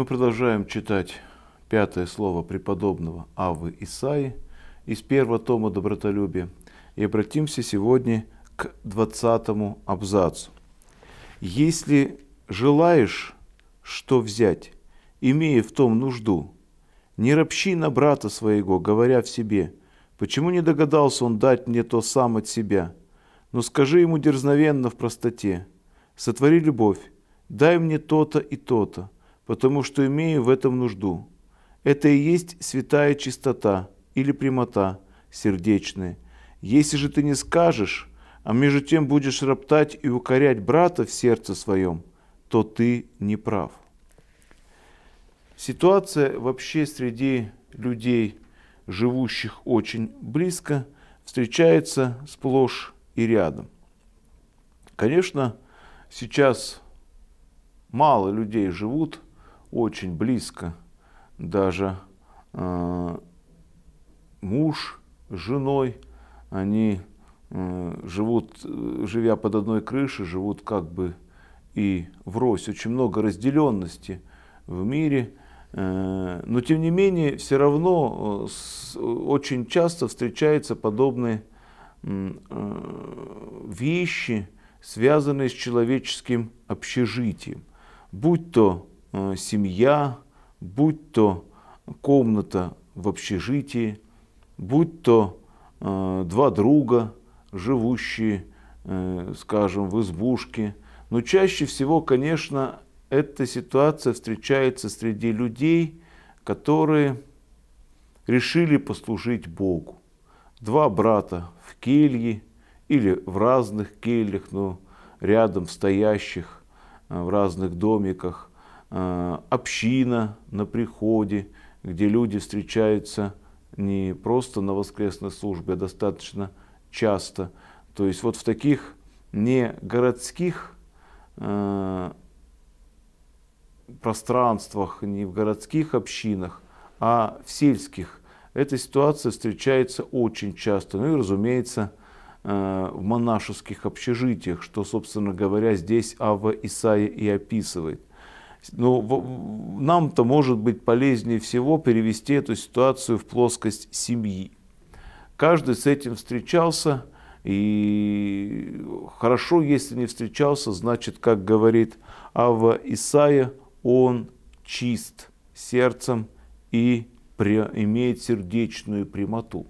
Мы продолжаем читать пятое слово преподобного Авы Исаи из первого тома «Добротолюбия» и обратимся сегодня к двадцатому абзацу. «Если желаешь, что взять, имея в том нужду, не ропщи на брата своего, говоря в себе, почему не догадался он дать мне то сам от себя, но скажи ему дерзновенно в простоте, сотвори любовь, дай мне то-то и то-то, потому что имею в этом нужду. Это и есть святая чистота или прямота сердечная. Если же ты не скажешь, а между тем будешь роптать и укорять брата в сердце своем, то ты не прав. Ситуация вообще среди людей, живущих очень близко, встречается сплошь и рядом. Конечно, сейчас мало людей живут – очень близко даже э, муж с женой, они э, живут, э, живя под одной крышей, живут как бы и врозь. Очень много разделенности в мире, э, но тем не менее все равно э, очень часто встречаются подобные вещи, связанные с человеческим общежитием. Будь то Э, семья, будь то комната в общежитии, будь то э, два друга, живущие, э, скажем, в избушке. Но чаще всего, конечно, эта ситуация встречается среди людей, которые решили послужить Богу. Два брата в келье или в разных кельях, но рядом стоящих в разных домиках, Э, община на приходе, где люди встречаются не просто на воскресной службе, а достаточно часто. То есть вот в таких не городских э, пространствах, не в городских общинах, а в сельских. Эта ситуация встречается очень часто. Ну и, разумеется, э, в монашеских общежитиях, что, собственно говоря, здесь Ава Исаия и описывает. Но ну, нам-то может быть полезнее всего перевести эту ситуацию в плоскость семьи. Каждый с этим встречался, и хорошо, если не встречался, значит, как говорит Ава Исаия, он чист сердцем и имеет сердечную прямоту.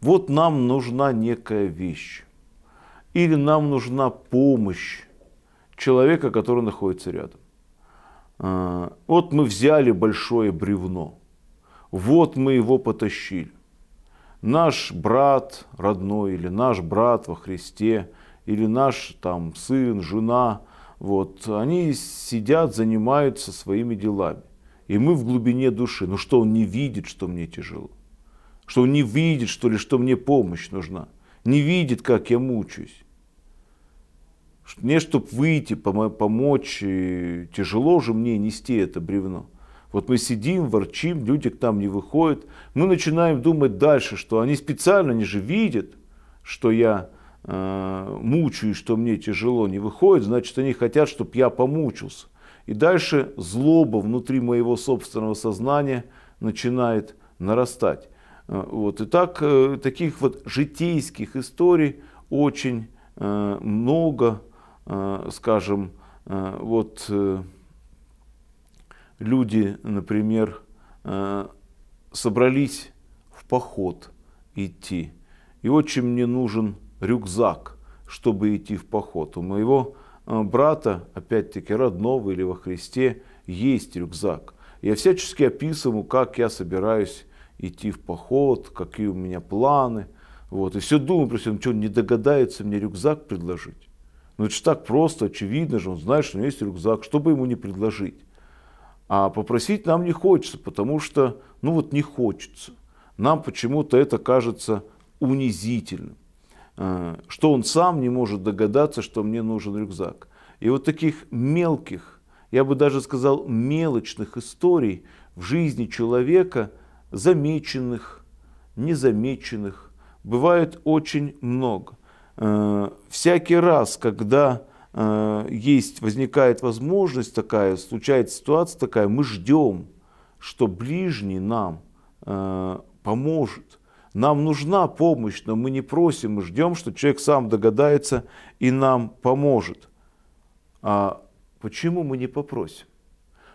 Вот нам нужна некая вещь, или нам нужна помощь, человека, который находится рядом. А, вот мы взяли большое бревно, вот мы его потащили. Наш брат родной или наш брат во Христе или наш там сын, жена, вот, они сидят, занимаются своими делами. И мы в глубине души, ну что он не видит, что мне тяжело, что он не видит, что ли, что мне помощь нужна, не видит, как я мучаюсь. Мне, чтобы выйти, помочь, тяжело же мне нести это бревно. Вот мы сидим, ворчим, люди к нам не выходят. Мы начинаем думать дальше, что они специально, они же видят, что я э, мучаюсь, что мне тяжело, не выходит, значит, они хотят, чтобы я помучился. И дальше злоба внутри моего собственного сознания начинает нарастать. Э, вот. И так, э, таких вот житейских историй очень э, много Э, скажем, э, вот э, люди, например, собрались в поход идти, и очень мне нужен рюкзак, чтобы идти в поход. У моего брата, опять-таки родного или во Христе, есть рюкзак. Я всячески описываю, как я собираюсь идти в поход, какие у меня планы. Вот. И все думаю просто себя, ну что, не догадается мне рюкзак предложить? Ну это же так просто, очевидно же, он знает, что у него есть рюкзак, что бы ему не предложить. А попросить нам не хочется, потому что, ну вот не хочется. Нам почему-то это кажется унизительным, э, что он сам не может догадаться, что мне нужен рюкзак. И вот таких мелких, я бы даже сказал, мелочных историй в жизни человека, замеченных, незамеченных, бывает очень много. Э, всякий раз, когда э, есть, возникает возможность такая, случается ситуация такая, мы ждем, что ближний нам э, поможет. Нам нужна помощь, но мы не просим, мы ждем, что человек сам догадается и нам поможет. А почему мы не попросим?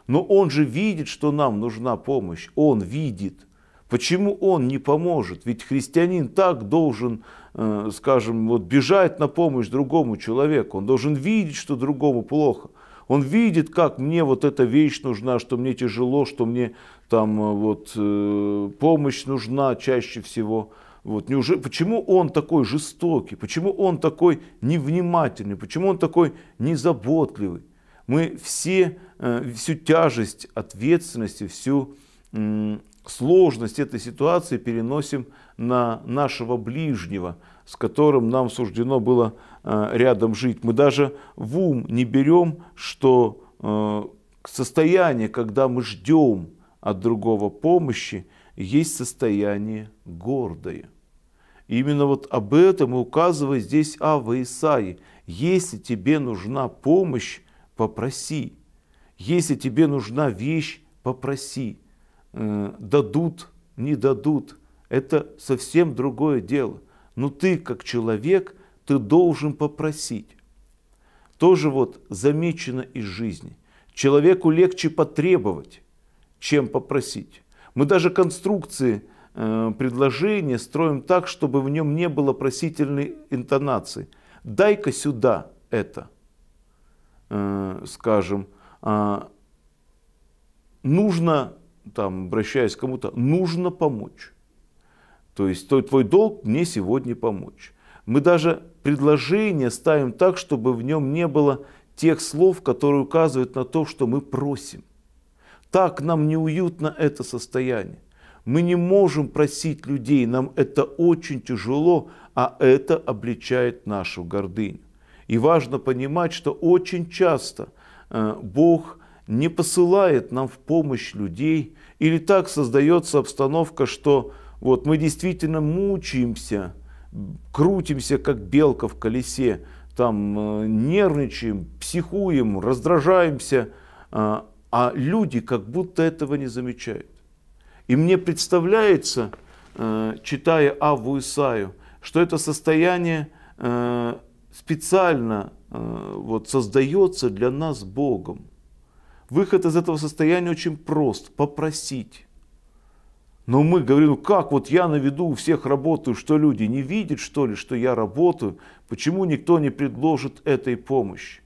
Но он же видит, что нам нужна помощь, он видит. Почему он не поможет? Ведь христианин так должен, э, скажем, вот бежать на помощь другому человеку. Он должен видеть, что другому плохо. Он видит, как мне вот эта вещь нужна, что мне тяжело, что мне там э, вот э, помощь нужна чаще всего. Вот, неужели, почему он такой жестокий? Почему он такой невнимательный? Почему он такой незаботливый? Мы все, всю тяжесть ответственности, всю сложность этой ситуации переносим на нашего ближнего, с которым нам суждено было э, рядом жить. Мы даже в ум не берем, что э, состояние, когда мы ждем от другого помощи, есть состояние гордое. И именно вот об этом и указывает здесь Ава Исаи. Если тебе нужна помощь, попроси. Если тебе нужна вещь, попроси. Э, дадут, не дадут, это совсем другое дело. Но ты, как человек, ты должен попросить. Тоже вот замечено из жизни. Человеку легче потребовать, чем попросить. Мы даже конструкции э, предложения строим так, чтобы в нем не было просительной интонации. Дай-ка сюда это, э, скажем. Э, нужно там, обращаясь к кому-то, нужно помочь. То есть то, твой долг мне сегодня помочь. Мы даже предложение ставим так, чтобы в нем не было тех слов, которые указывают на то, что мы просим. Так нам неуютно это состояние. Мы не можем просить людей, нам это очень тяжело, а это обличает нашу гордыню. И важно понимать, что очень часто э, Бог – не посылает нам в помощь людей, или так создается обстановка, что вот мы действительно мучаемся, крутимся, как белка в колесе, там э, нервничаем, психуем, раздражаемся, а, а люди как будто этого не замечают. И мне представляется, э, читая Аву Исаю, что это состояние э, специально вот, создается для нас Богом. Выход из этого состояния очень прост. Попросить. Но мы говорим, ну как, вот я на виду у всех работаю, что люди не видят, что ли, что я работаю, почему никто не предложит этой помощи?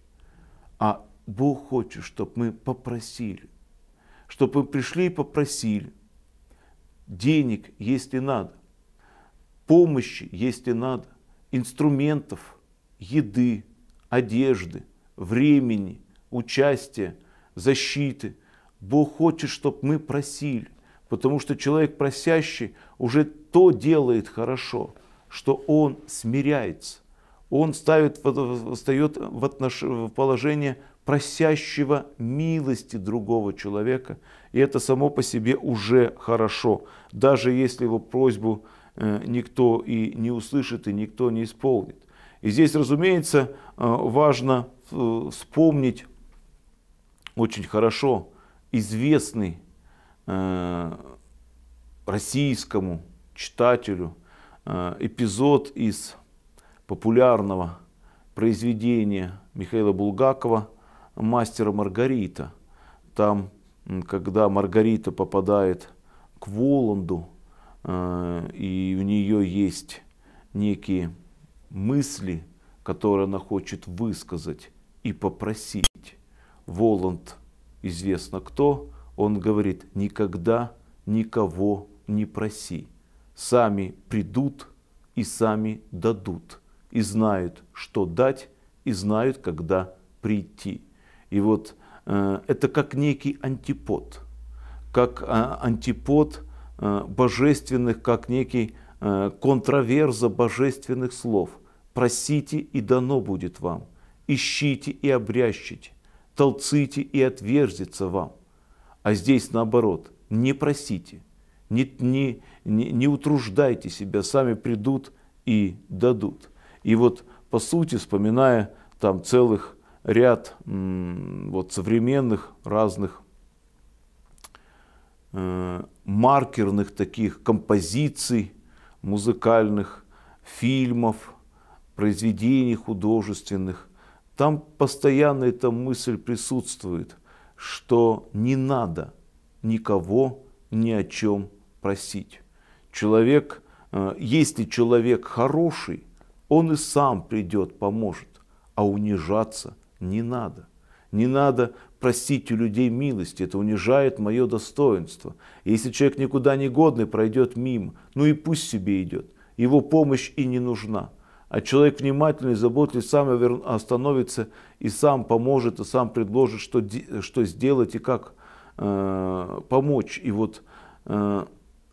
А Бог хочет, чтобы мы попросили, чтобы мы пришли и попросили денег, если надо, помощи, если надо, инструментов, еды, одежды, времени, участия – защиты. Бог хочет, чтобы мы просили, потому что человек просящий уже то делает хорошо, что он смиряется. Он ставит, встает в, отнош... в положение просящего милости другого человека. И это само по себе уже хорошо, даже если его просьбу э, никто и не услышит, и никто не исполнит. И здесь, разумеется, э, важно э, вспомнить очень хорошо известный э, российскому читателю э, эпизод из популярного произведения Михаила Булгакова «Мастера Маргарита». Там, когда Маргарита попадает к Воланду, э, и у нее есть некие мысли, которые она хочет высказать и попросить. Воланд, известно кто, он говорит, никогда никого не проси. Сами придут и сами дадут. И знают, что дать, и знают, когда прийти. И вот э, это как некий антипод, как э, антипод э, божественных, как некий э, контраверза божественных слов. Просите, и дано будет вам. Ищите и обрящите толците и отверзится вам. А здесь наоборот, не просите, не, не, не, не утруждайте себя, сами придут и дадут. И вот по сути, вспоминая там целых ряд вот, современных разных э, маркерных таких композиций музыкальных, фильмов, произведений художественных, там постоянно эта мысль присутствует, что не надо никого ни о чем просить. Человек, э, если человек хороший, он и сам придет, поможет, а унижаться не надо. Не надо просить у людей милости, это унижает мое достоинство. Если человек никуда не годный, пройдет мимо, ну и пусть себе идет, его помощь и не нужна. А человек внимательный, заботливый, сам остановится и сам поможет, и сам предложит, что, что сделать и как э, помочь. И вот э,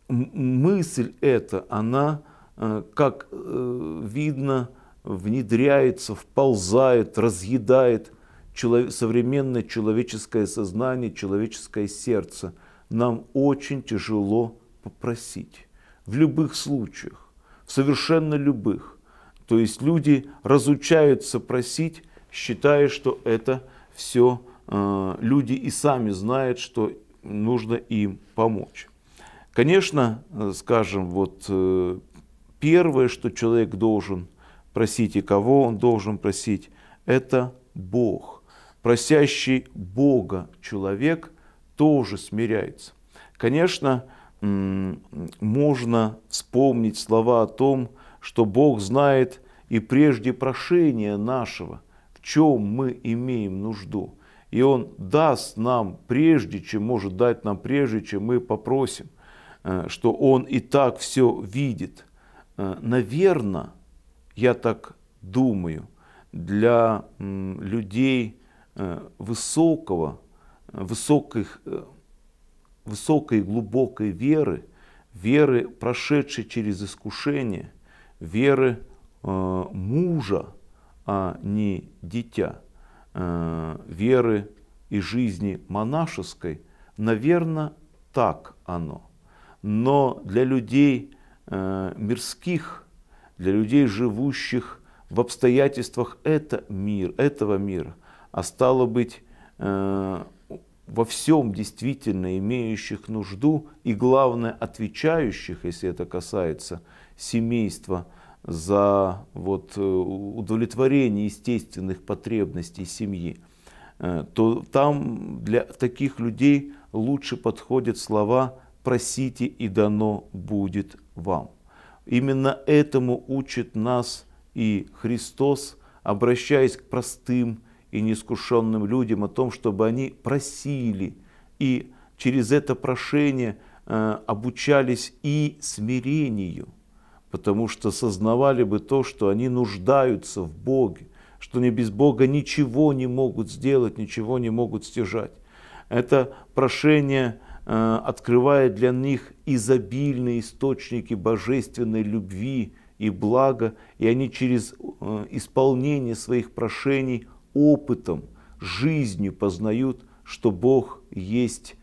мысль эта, она, э, как э, видно, внедряется, вползает, разъедает челов... современное человеческое сознание, человеческое сердце. Нам очень тяжело попросить. В любых случаях, совершенно любых то есть люди разучаются просить, считая, что это все э, люди и сами знают, что нужно им помочь. Конечно, э, скажем, вот э, первое, что человек должен просить и кого он должен просить, это Бог. Просящий Бога человек тоже смиряется. Конечно, можно вспомнить слова о том, что Бог знает и прежде прошения нашего, в чем мы имеем нужду. И Он даст нам прежде, чем может дать нам прежде, чем мы попросим, э, что Он и так все видит. Э, Наверное, я так думаю, для людей э, высокого, высоких, высокой глубокой веры, веры, прошедшей через искушение – веры э, мужа, а не дитя, э, веры и жизни монашеской, наверное, так оно. Но для людей э, мирских, для людей, живущих в обстоятельствах это мир, этого мира, а стало быть, э, во всем действительно имеющих нужду и, главное, отвечающих, если это касается семейства, за вот, э, удовлетворение естественных потребностей семьи, э, то там для таких людей лучше подходят слова «просите и дано будет вам». Именно этому учит нас и Христос, обращаясь к простым и неискушенным людям о том, чтобы они просили и через это прошение э, обучались и смирению – потому что сознавали бы то, что они нуждаются в Боге, что они без Бога ничего не могут сделать, ничего не могут стяжать. Это прошение э, открывает для них изобильные источники божественной любви и блага, и они через э, исполнение своих прошений опытом, жизнью познают, что Бог есть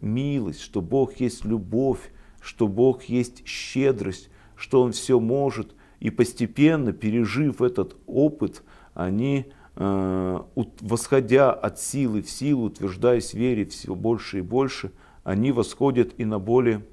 милость, что Бог есть любовь, что Бог есть щедрость, что он все может. И постепенно, пережив этот опыт, они, э, восходя от силы в силу, утверждаясь в вере все больше и больше, они восходят и на более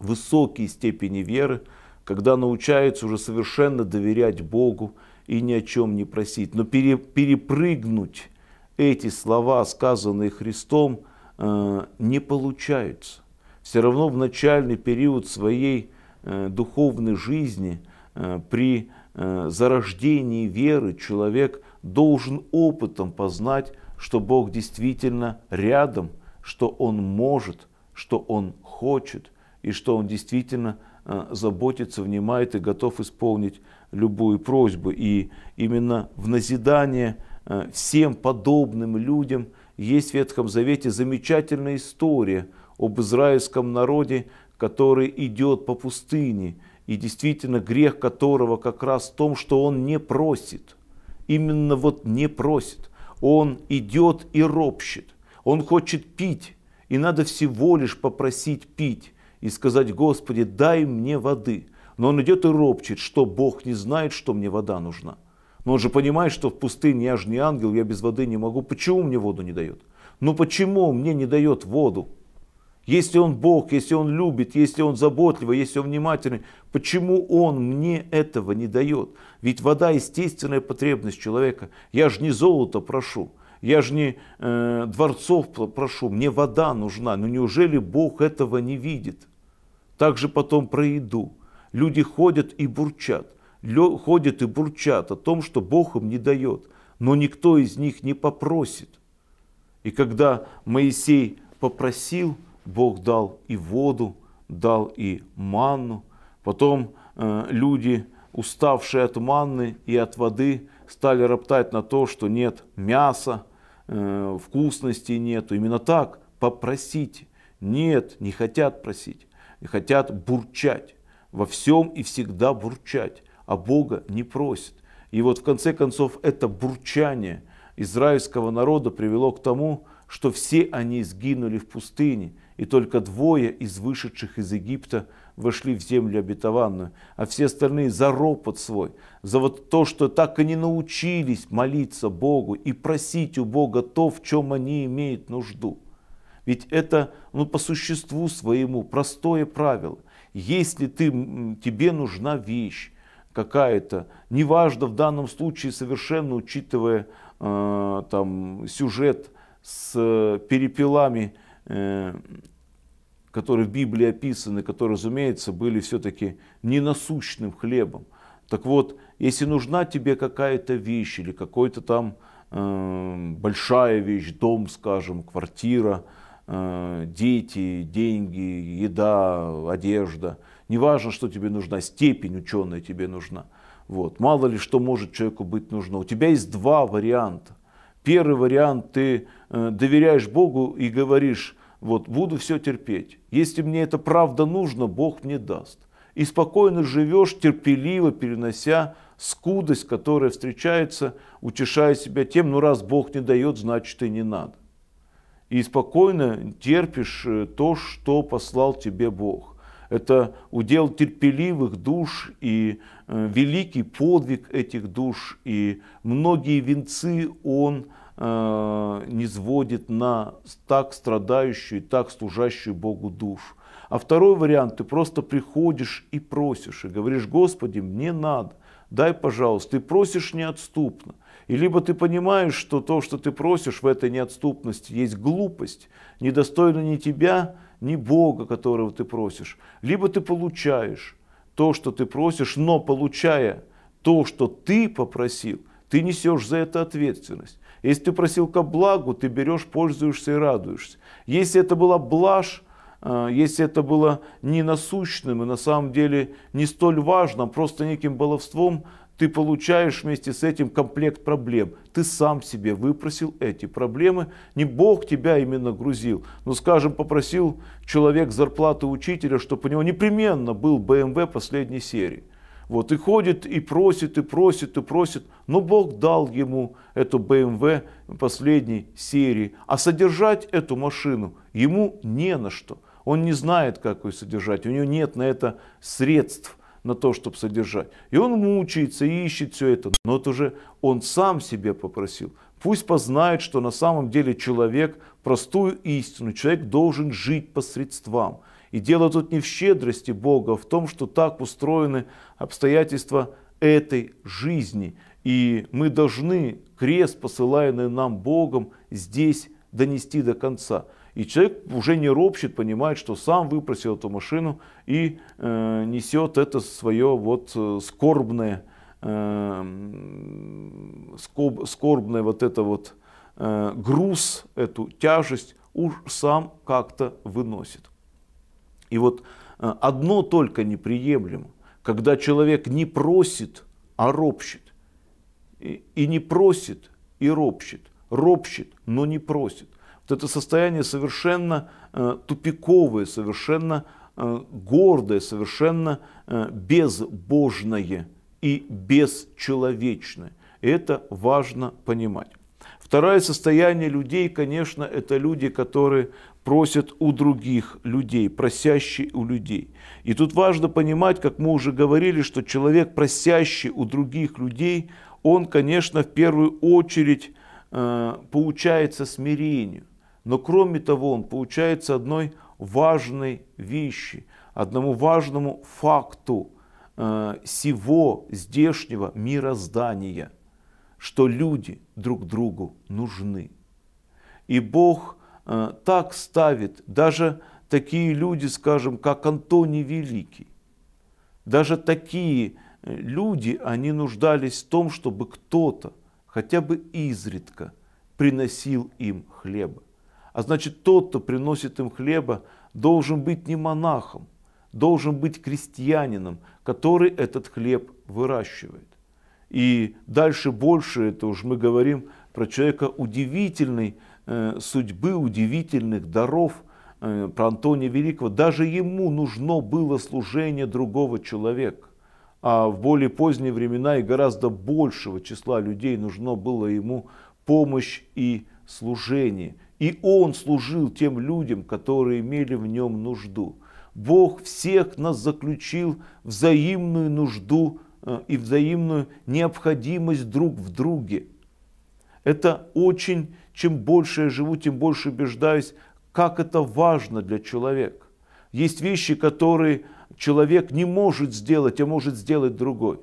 высокие степени веры, когда научаются уже совершенно доверять Богу и ни о чем не просить. Но перепрыгнуть эти слова, сказанные Христом, э, не получается. Все равно в начальный период своей Э, духовной жизни, э, при э, зарождении веры человек должен опытом познать, что Бог действительно рядом, что Он может, что Он хочет, и что Он действительно заботится, внимает и готов исполнить любую просьбу. И именно в назидание всем подобным людям есть в Ветхом Завете замечательная история об израильском народе, который идет по пустыне, и действительно грех которого как раз в том, что он не просит. Именно вот не просит. Он идет и ропщет. Он хочет пить, и надо всего лишь попросить пить и сказать, Господи, дай мне воды. Но он идет и ропчет, что Бог не знает, что мне вода нужна. Но он же понимает, что в пустыне я же не ангел, я без воды не могу. Почему мне воду не дает? Ну почему мне не дает воду? Если он Бог, если он любит, если он заботливый, если он внимательный, почему он мне этого не дает? Ведь вода – естественная потребность человека. Я же не золото прошу, я же не э, дворцов прошу, мне вода нужна. Но ну, неужели Бог этого не видит? Также потом про еду. Люди ходят и бурчат, ходят и бурчат о том, что Бог им не дает, но никто из них не попросит. И когда Моисей попросил – Бог дал и воду, дал и манну. Потом э, люди, уставшие от манны и от воды, стали роптать на то, что нет мяса, э, вкусности нету. Именно так, попросить Нет, не хотят просить, и хотят бурчать, во всем и всегда бурчать, а Бога не просит. И вот в конце концов это бурчание израильского народа привело к тому, что все они сгинули в пустыне, и только двое из вышедших из Египта вошли в землю обетованную, а все остальные за ропот свой, за вот то, что так и не научились молиться Богу и просить у Бога то, в чем они имеют нужду. Ведь это ну, по существу своему простое правило. Если ты, тебе нужна вещь какая-то, неважно в данном случае совершенно учитывая э, там, сюжет с перепелами, Э, которые в Библии описаны, которые, разумеется, были все-таки не насущным хлебом. Так вот, если нужна тебе какая-то вещь или какой-то там э, большая вещь, дом, скажем, квартира, э, дети, деньги, еда, одежда, неважно, что тебе нужна, степень ученая тебе нужна. Вот. Мало ли что может человеку быть нужно. У тебя есть два варианта. Первый вариант, ты э, доверяешь Богу и говоришь, вот, буду все терпеть. Если мне это правда нужно, Бог мне даст. И спокойно живешь, терпеливо перенося скудость, которая встречается, утешая себя тем, ну раз Бог не дает, значит и не надо. И спокойно терпишь э, то, что послал тебе Бог. Это удел терпеливых душ и э, великий подвиг этих душ, и многие венцы он Э, не сводит на так страдающую, и так служащую Богу душу. А второй вариант, ты просто приходишь и просишь, и говоришь, Господи, мне надо, дай, пожалуйста, ты просишь неотступно. И либо ты понимаешь, что то, что ты просишь в этой неотступности, есть глупость, недостойно ни тебя, ни Бога, которого ты просишь. Либо ты получаешь то, что ты просишь, но получая то, что ты попросил, ты несешь за это ответственность. Если ты просил ко благу, ты берешь, пользуешься и радуешься. Если это была блажь, э, если это было не насущным и на самом деле не столь важным, просто неким баловством, ты получаешь вместе с этим комплект проблем. Ты сам себе выпросил эти проблемы. Не Бог тебя именно грузил. но, скажем, попросил человек зарплаты учителя, чтобы у него непременно был BMW эм последней серии. Вот, и ходит, и просит, и просит, и просит. Но Бог дал ему эту БМВ эм последней серии. А содержать эту машину ему не на что. Он не знает, как ее содержать. У него нет на это средств на то, чтобы содержать. И он мучается ищет все это. Но это уже он сам себе попросил. Пусть познает, что на самом деле человек, простую истину, человек должен жить по средствам. И дело тут не в щедрости Бога, а в том, что так устроены обстоятельства этой жизни. И мы должны крест, посылаемый нам Богом, здесь донести до конца. И человек уже не ропщет, понимает, что сам выпросил эту машину и э, несет это свое вот э, скорбное, э, скоб, скорбное вот это вот э, груз, эту тяжесть уж сам как-то выносит. И вот э, одно только неприемлемо, когда человек не просит, а ропщет. И, не просит, и ропщет. Ропщет, но не просит. Вот это состояние совершенно э, тупиковое, совершенно э, гордое, совершенно безбожное и бесчеловечное. И это важно понимать. Второе состояние людей, конечно, это люди, которые просят у других людей, просящий у людей. И тут важно понимать, как мы уже говорили, что человек, просящий у других людей, он, конечно, в первую очередь э, получается смирению. Но кроме того, он получается одной важной вещи, одному важному факту э, сего здешнего мироздания, что люди друг другу нужны. И Бог – Э, так ставит даже такие люди, скажем, как Антоний Великий. Даже такие э, люди, они нуждались в том, чтобы кто-то хотя бы изредка приносил им хлеба. А значит, тот, кто приносит им хлеба, должен быть не монахом, должен быть крестьянином, который этот хлеб выращивает. И дальше больше, это уж мы говорим про человека удивительный. Э, судьбы, удивительных даров э, про Антония Великого. Даже ему нужно было служение другого человека. А в более поздние времена и гораздо большего числа людей нужно было ему помощь и служение. И он служил тем людям, которые имели в нем нужду. Бог всех нас заключил взаимную нужду э, и взаимную необходимость друг в друге. Это очень чем больше я живу, тем больше убеждаюсь, как это важно для человека. Есть вещи, которые человек не может сделать, а может сделать другой.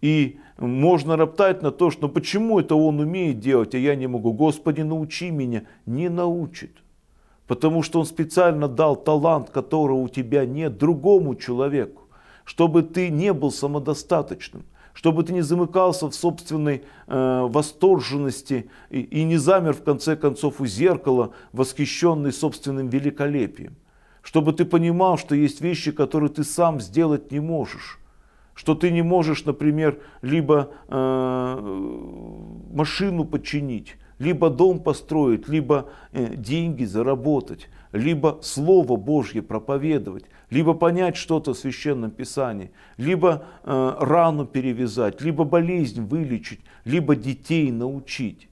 И можно роптать на то, что почему это он умеет делать, а я не могу. Господи, научи меня. Не научит. Потому что он специально дал талант, которого у тебя нет, другому человеку, чтобы ты не был самодостаточным чтобы ты не замыкался в собственной э, восторженности и, и не замер в конце концов у зеркала, восхищенный собственным великолепием, чтобы ты понимал, что есть вещи, которые ты сам сделать не можешь, что ты не можешь, например, либо э, машину починить, либо дом построить, либо э, деньги заработать, либо Слово Божье проповедовать, либо понять что-то в священном писании, либо э, рану перевязать, либо болезнь вылечить, либо детей научить.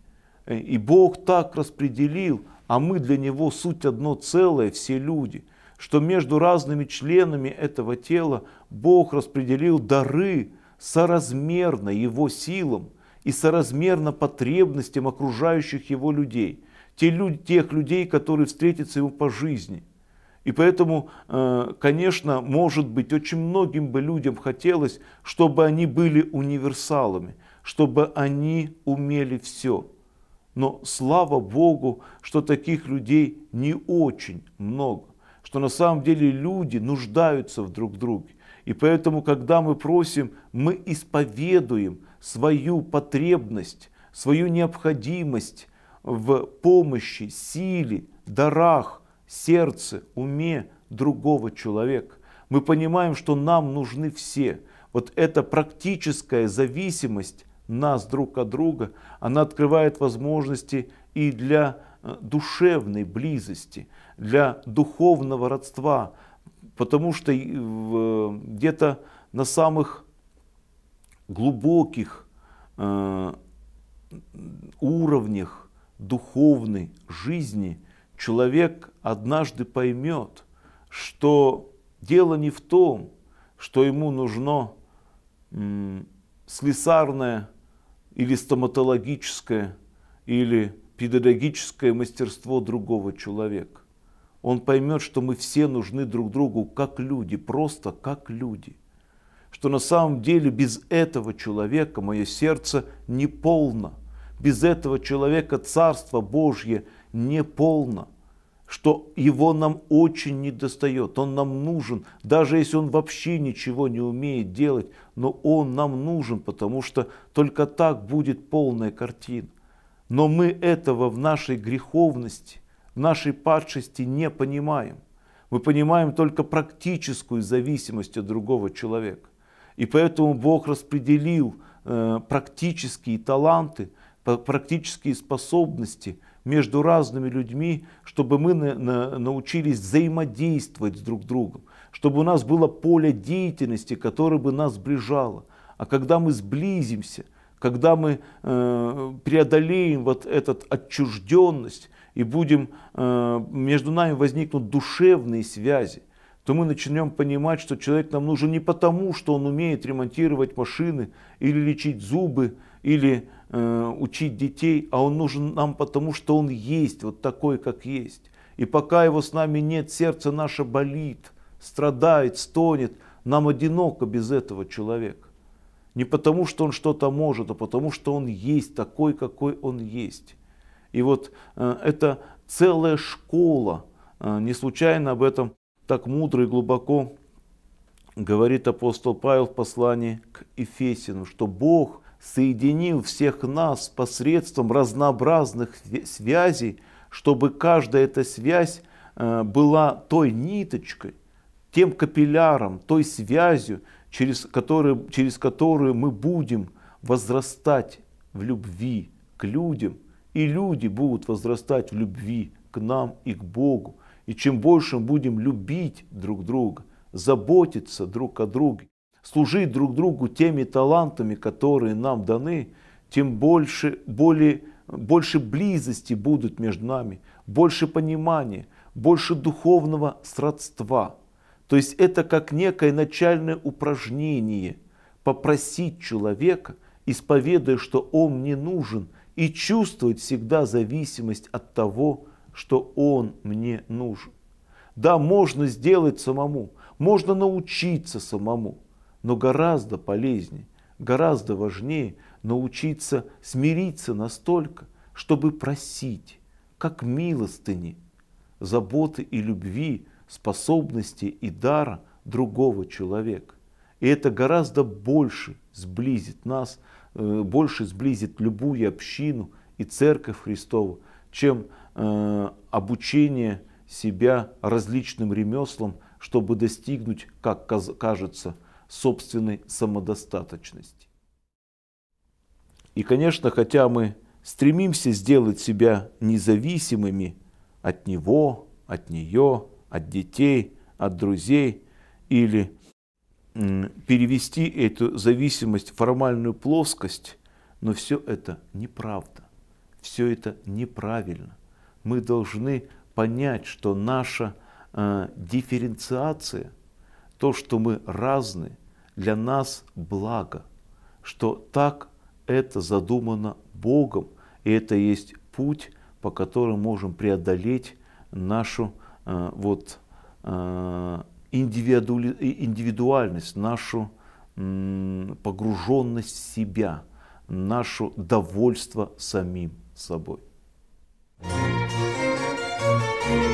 Э, и Бог так распределил, а мы для Него суть одно целое, все люди, что между разными членами этого тела Бог распределил дары соразмерно Его силам и соразмерно потребностям окружающих Его людей, тех людей, которые встретятся Ему по жизни – и поэтому, э, конечно, может быть, очень многим бы людям хотелось, чтобы они были универсалами, чтобы они умели все. Но слава Богу, что таких людей не очень много, что на самом деле люди нуждаются в друг друге. И поэтому, когда мы просим, мы исповедуем свою потребность, свою необходимость в помощи, силе, дарах, сердце, уме другого человека. Мы понимаем, что нам нужны все. Вот эта практическая зависимость нас друг от друга, она открывает возможности и для э, душевной близости, для духовного родства, потому что э, где-то на самых глубоких э, уровнях духовной жизни – человек однажды поймет, что дело не в том, что ему нужно слесарное или стоматологическое или педагогическое мастерство другого человека. Он поймет, что мы все нужны друг другу как люди, просто как люди. Что на самом деле без этого человека мое сердце не полно. Без этого человека Царство Божье неполно, что его нам очень недостает, он нам нужен, даже если он вообще ничего не умеет делать, но он нам нужен, потому что только так будет полная картина. Но мы этого в нашей греховности, в нашей падшести не понимаем. Мы понимаем только практическую зависимость от другого человека. И поэтому Бог распределил э, практические таланты, практические способности – между разными людьми, чтобы мы на, на, научились взаимодействовать с друг другом, чтобы у нас было поле деятельности, которое бы нас сближало. А когда мы сблизимся, когда мы э, преодолеем вот эту отчужденность и будем, э, между нами возникнут душевные связи, то мы начнем понимать, что человек нам нужен не потому, что он умеет ремонтировать машины или лечить зубы, или Э, учить детей, а он нужен нам потому, что он есть, вот такой, как есть. И пока его с нами нет, сердце наше болит, страдает, стонет. Нам одиноко без этого человека. Не потому, что он что-то может, а потому, что он есть такой, какой он есть. И вот э, это целая школа. Э, не случайно об этом так мудро и глубоко говорит апостол Павел в послании к Ефесину, что Бог – соединил всех нас посредством разнообразных связей, чтобы каждая эта связь э, была той ниточкой, тем капилляром, той связью, через которую, через которую мы будем возрастать в любви к людям, и люди будут возрастать в любви к нам и к Богу. И чем больше мы будем любить друг друга, заботиться друг о друге, служить друг другу теми талантами, которые нам даны, тем больше, более, больше близости будут между нами, больше понимания, больше духовного сродства. То есть это как некое начальное упражнение попросить человека, исповедуя, что он мне нужен, и чувствовать всегда зависимость от того, что он мне нужен. Да, можно сделать самому, можно научиться самому, но гораздо полезнее, гораздо важнее научиться смириться настолько, чтобы просить, как милостыни, заботы и любви, способности и дара другого человека. И это гораздо больше сблизит нас, э, больше сблизит любую общину и церковь Христову, чем э, обучение себя различным ремеслам, чтобы достигнуть, как кажется, собственной самодостаточности. И, конечно, хотя мы стремимся сделать себя независимыми от него, от нее, от детей, от друзей или перевести эту зависимость в формальную плоскость, но все это неправда, все это неправильно. Мы должны понять, что наша э, дифференциация, то, что мы разные, для нас благо, что так это задумано Богом, и это есть путь, по которому можем преодолеть нашу э, вот, э, индивиду, индивидуальность, нашу э, погруженность в себя, наше довольство самим собой. thank you